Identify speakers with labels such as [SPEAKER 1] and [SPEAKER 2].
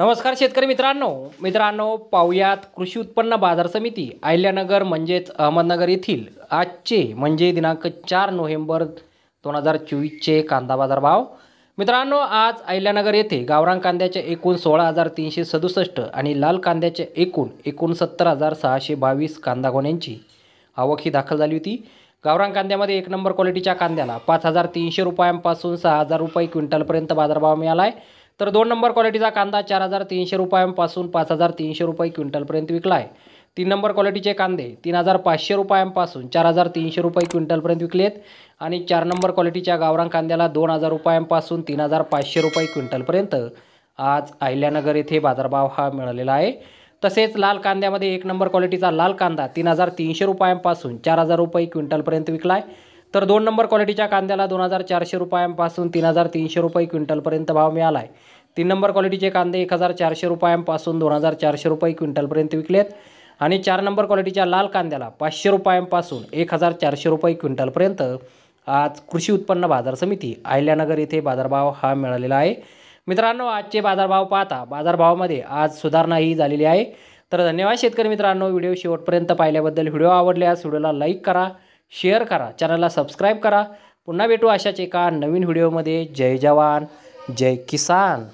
[SPEAKER 1] नमस्कार शेतकरी मित्रांनो मित्रांनो पाहुयात कृषी उत्पन्न बाजार समिती अहिल्यानगर म्हणजेच अहमदनगर येथील आजचे म्हणजे दिनांक चार नोव्हेंबर दोन हजार चोवीसचे कांदा बाजार भाव मित्रांनो आज अहिल्यानगर येथे गावरान कांद्याचे एकूण सोळा हजार तीनशे सदुसष्ट आणि लाल कांद्याचे एकूण एकोणसत्तर हजार सहाशे बावीस कांदा गोण्यांची आवक ही दाखल झाली होती गावरान कांद्यामध्ये एक नंबर क्वालिटीच्या कांद्याला पाच हजार तीनशे रुपयांपासून सहा हजार रुपये क्विंटलपर्यंत बाजारभाव मिळाला आहे तर दोन नंबर क्वालिटीचा कांदा चार हजार तीनशे रुपयांपासून पाच हजार तीनशे रुपये क्विंटलपर्यंत विकला आहे तीन नंबर क्वालिटीचे कांदे तीन हजार पाचशे रुपयांपासून चार हजार तीनशे रुपये क्विंटलपर्यंत विकले आहेत आणि चार नंबर क्वालिटीच्या गावरान कांद्याला दोन हजार रुपयांपासून तीन हजार पाचशे रुपये क्विंटलपर्यंत आज अहिल्यानगर येथे बाजारभाव हा मिळालेला आहे तसेच लाल कांद्यामध्ये एक नंबर क्वालिटीचा लाल कांदा तीन हजार तीनशे रुपयांपासून चार हजार रुपये क्विंटलपर्यंत विकला आहे तर दोन नंबर क्वालिटीच्या कांद्याला दोन हजार चारशे रुपयांपासून तीन हजार तीनशे रुपये क्विंटलपर्यंत भाव मिळाला आहे तीन नंबर क्वालिटीचे कांदे एक हजार चारशे रुपयांपासून दोन हजार चारशे रुपये क्विंटलपर्यंत विकलेत आणि चार नंबर क्वालिटीच्या लाल कांद्याला पाचशे रुपयांपासून एक हजार चारशे रुपये क्विंटलपर्यंत आज कृषी उत्पन्न बाजार समिती अहिल्यानगर येथे बाजारभाव हा मिळालेला आहे मित्रांनो आजचे बाजारभाव पाहता बाजारभावामध्ये आज सुधारणा ही झालेली आहे तर धन्यवाद शेतकरी मित्रांनो व्हिडिओ शेवटपर्यंत पाहिल्याबद्दल व्हिडिओ आवडल्यास व्हिडिओला लाईक करा शेअर करा चॅनलला सबस्क्राईब करा पुन्हा भेटू अशाच एका नवीन व्हिडिओमध्ये जय जवान जय किसान